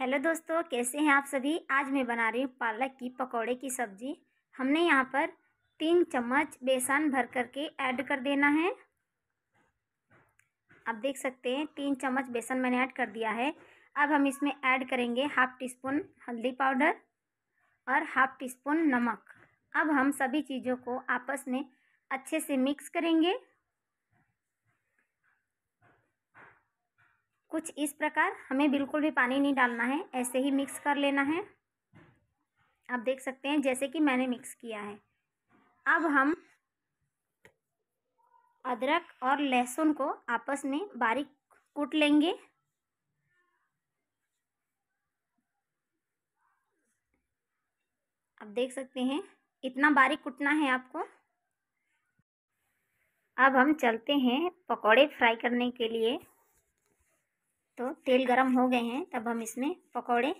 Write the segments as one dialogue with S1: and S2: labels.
S1: hello दोस्तों कैसे हैं आप सभी आज मैं बना रही हूँ पालक की पकौड़े की सब्ज़ी हमने यहाँ पर तीन चम्मच बेसन भर करके ऐड कर देना है आप देख सकते हैं तीन चम्मच बेसन मैंने ऐड कर दिया है अब हम इसमें ऐड करेंगे हाफ़ टी स्पून हल्दी पाउडर और हाफ़ टी स्पून नमक अब हम सभी चीज़ों को आपस में अच्छे से मिक्स करेंगे कुछ इस प्रकार हमें बिल्कुल भी पानी नहीं डालना है ऐसे ही मिक्स कर लेना है आप देख सकते हैं जैसे कि मैंने मिक्स किया है अब हम अदरक और लहसुन को आपस में बारीक कूट लेंगे आप देख सकते हैं इतना बारीक कूटना है आपको अब हम चलते हैं पकोड़े फ्राई करने के लिए तो तेल गरम हो गए हैं तब हम इसमें पकौड़े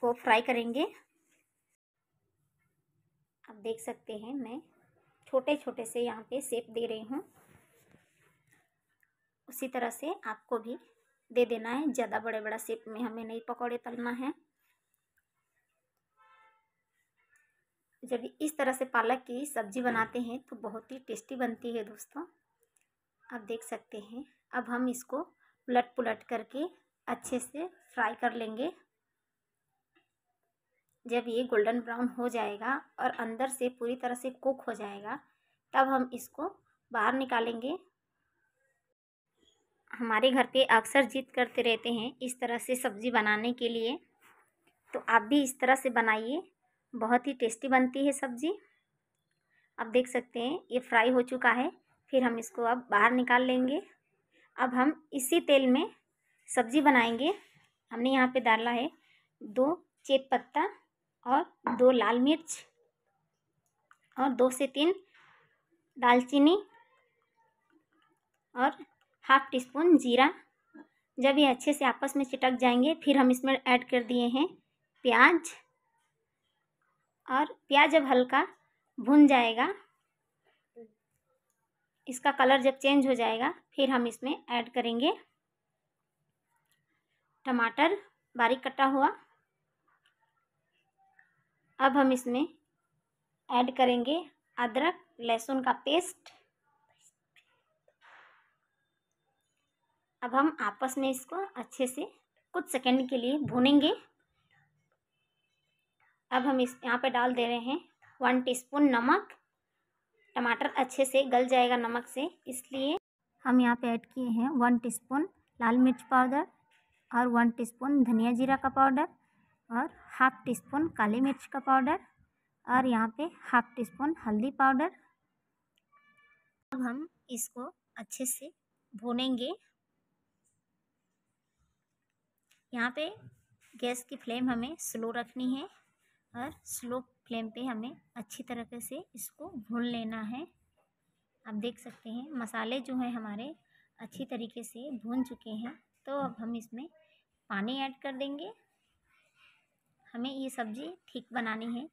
S1: को फ्राई करेंगे आप देख सकते हैं मैं छोटे छोटे से यहाँ पे सेप दे रही हूँ उसी तरह से आपको भी दे देना है ज़्यादा बड़े बड़ा सेप में हमें नहीं पकौड़े तलना है जब इस तरह से पालक की सब्जी बनाते हैं तो बहुत ही टेस्टी बनती है दोस्तों आप देख सकते हैं अब हम इसको उलट पुलट करके अच्छे से फ्राई कर लेंगे जब ये गोल्डन ब्राउन हो जाएगा और अंदर से पूरी तरह से कुक हो जाएगा तब हम इसको बाहर निकालेंगे हमारे घर पे अक्सर जिद करते रहते हैं इस तरह से सब्ज़ी बनाने के लिए तो आप भी इस तरह से बनाइए बहुत ही टेस्टी बनती है सब्ज़ी आप देख सकते हैं ये फ्राई हो चुका है फिर हम इसको अब बाहर निकाल लेंगे अब हम इसी तेल में सब्ज़ी बनाएंगे हमने यहाँ पे डाला है दो चेत पत्ता और दो लाल मिर्च और दो से तीन दालचीनी और हाफ टी स्पून जीरा जब ये अच्छे से आपस में चिटक जाएंगे फिर हम इसमें ऐड कर दिए हैं प्याज और प्याज जब हल्का भुन जाएगा इसका कलर जब चेंज हो जाएगा फिर हम इसमें ऐड करेंगे टमाटर बारीक कटा हुआ अब हम इसमें ऐड करेंगे अदरक लहसुन का पेस्ट अब हम आपस में इसको अच्छे से कुछ सेकंड के लिए भूनेंगे अब हम इस यहाँ पे डाल दे रहे हैं वन टीस्पून नमक टमाटर अच्छे से गल जाएगा नमक से इसलिए हम यहाँ पे ऐड किए हैं वन टीस्पून लाल मिर्च पाउडर और वन टीस्पून धनिया जीरा का पाउडर और हाफ टी स्पून काली मिर्च का पाउडर और यहाँ पे हाफ टी स्पून हल्दी पाउडर अब हम इसको अच्छे से भूनेंगे यहाँ पे गैस की फ्लेम हमें स्लो रखनी है और स्लो फ्लेम पे हमें अच्छी तरह से इसको भून लेना है आप देख सकते हैं मसाले जो हैं हमारे अच्छी तरीके से भून चुके हैं तो अब हम इसमें पानी ऐड कर देंगे हमें ये सब्ज़ी ठीक बनानी है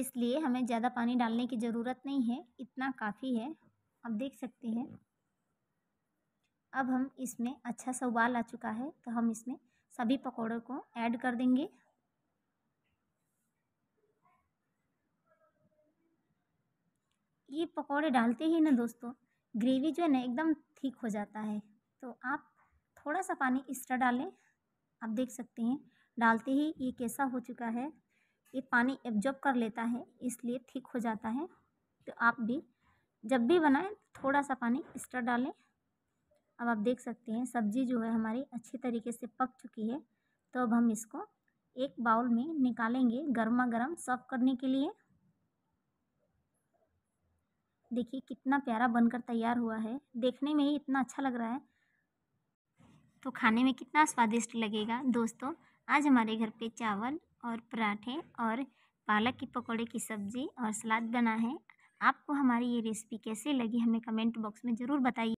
S1: इसलिए हमें ज़्यादा पानी डालने की ज़रूरत नहीं है इतना काफ़ी है आप देख सकते हैं अब हम इसमें अच्छा सा उबाल आ चुका है तो हम इसमें सभी पकौड़ों को ऐड कर देंगे ये पकौड़े डालते ही ना दोस्तों ग्रेवी जो है ना एकदम ठीक हो जाता है तो आप थोड़ा सा पानी एक्स्ट्रा डालें आप देख सकते हैं डालते ही ये कैसा हो चुका है ये पानी एब्जॉर्ब कर लेता है इसलिए ठीक हो जाता है तो आप भी जब भी बनाएं थोड़ा सा पानी एक्स्ट्रा डालें अब आप देख सकते हैं सब्ज़ी जो है हमारी अच्छी तरीके से पक चुकी है तो अब हम इसको एक बाउल में निकालेंगे गर्मा गर्म सर्व करने के लिए देखिए कितना प्यारा बनकर तैयार हुआ है देखने में ही इतना अच्छा लग रहा है तो खाने में कितना स्वादिष्ट लगेगा दोस्तों आज हमारे घर पे चावल और पराठे और पालक के पकौड़े की सब्ज़ी और सलाद बना है आपको हमारी ये रेसिपी कैसे लगी हमें कमेंट बॉक्स में ज़रूर बताइए